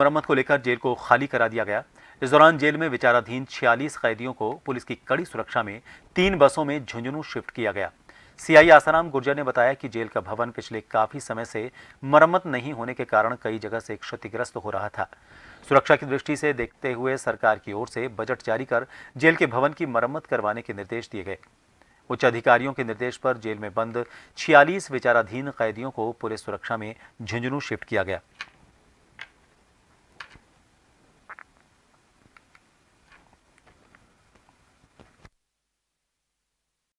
मरम्मत को लेकर जेल को खाली करा दिया गया इस दौरान जेल में विचाराधीन छियालीस कैदियों को पुलिस की कड़ी सुरक्षा में तीन बसों में झुंझुनू शिफ्ट किया गया सीआई आसाराम गुर्जर ने बताया कि जेल का भवन पिछले काफी समय से मरम्मत नहीं होने के कारण कई जगह से क्षतिग्रस्त हो रहा था सुरक्षा की दृष्टि से देखते हुए सरकार की ओर से बजट जारी कर जेल के भवन की मरम्मत करवाने के निर्देश दिए गए उच्च अधिकारियों के निर्देश पर जेल में बंद छियालीस विचाराधीन कैदियों को पुलिस सुरक्षा में झुंझुनू शिफ्ट किया गया